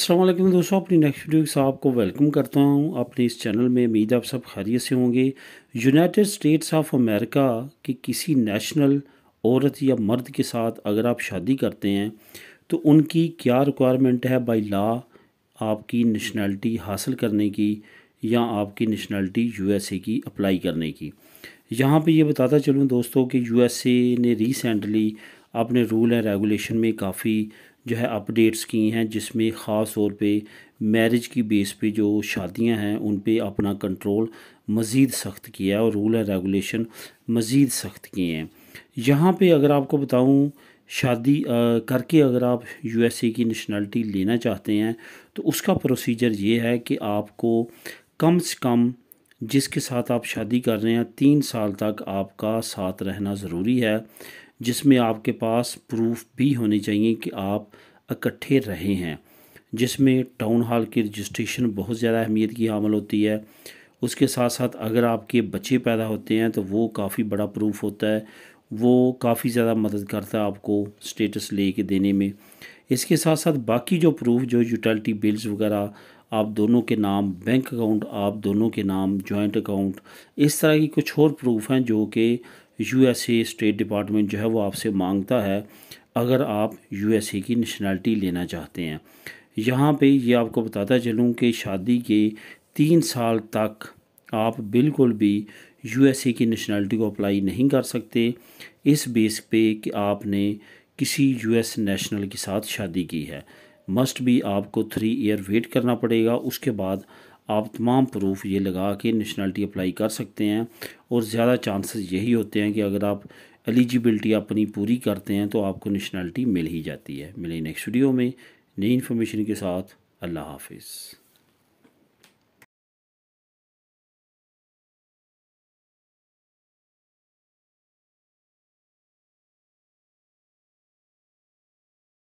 अल्लाम दोस्तों अपनी नेक्स्ट वीडियो के साथ आपको वेलकम करता हूं अपने इस चैनल में उम्मीद आप सब खैरियत से होंगे यूनाइटेड स्टेट्स ऑफ अमेरिका की किसी नेशनल औरत या मर्द के साथ अगर आप शादी करते हैं तो उनकी क्या रिक्वायरमेंट है बाई लॉ आपकी नेशनलिटी हासिल करने की या आपकी नेशनलिटी ए की अप्लाई करने की यहाँ पर यह बताता चलूँ दोस्तों कि ए ने रिसेंटली अपने रूल एंड रेगुलेशन में काफ़ी जो है अपडेट्स की हैं जिसमें ख़ास तौर पे मैरिज की बेस पे जो शादियां हैं उन पे अपना कंट्रोल मज़ीद सख्त किया है और रूल एंड रेगुलेशन मज़ीद सख्त किए हैं यहाँ पे अगर आपको बताऊँ शादी करके अगर आप यूएसए की नेशनलिटी लेना चाहते हैं तो उसका प्रोसीजर ये है कि आपको कम से कम जिसके साथ आप शादी कर रहे हैं तीन साल तक आपका साथ रहना ज़रूरी है जिसमें आपके पास प्रूफ भी होने चाहिए कि आप इकट्ठे रहे हैं जिसमें टाउन हॉल की रजिस्ट्रेशन बहुत ज़्यादा अहमियत की हामल होती है उसके साथ साथ अगर आपके बच्चे पैदा होते हैं तो वो काफ़ी बड़ा प्रूफ होता है वो काफ़ी ज़्यादा मदद करता है आपको स्टेटस ले के देने में इसके साथ साथ बाकी जो प्रूफ जो यूटिलिटी बिल्स वगैरह आप दोनों के नाम बैंक अकाउंट आप दोनों के नाम जॉइंट अकाउंट इस तरह की कुछ और प्रूफ हैं जो कि यूएसए स्टेट डिपार्टमेंट जो है वो आपसे मांगता है अगर आप यूएसए की नेशनैलिटी लेना चाहते हैं यहाँ पे ये आपको बताता चलूँ कि शादी के तीन साल तक आप बिल्कुल भी यूएसए की नेशनैलिटी को अप्लाई नहीं कर सकते इस बेस पे कि आपने किसी यूएस नेशनल के साथ शादी की है मस्ट भी आपको थ्री ईयर वेट करना पड़ेगा उसके बाद आप तमाम प्रूफ ये लगा के नेशनलिटी अप्लाई कर सकते हैं और ज़्यादा चांसेस यही होते हैं कि अगर आप एलिजिबिलिटी अपनी पूरी करते हैं तो आपको नेशनलिटी मिल ही जाती है मिले नेक्स्ट वीडियो में नई इन्फॉर्मेशन के साथ अल्लाह हाफिज़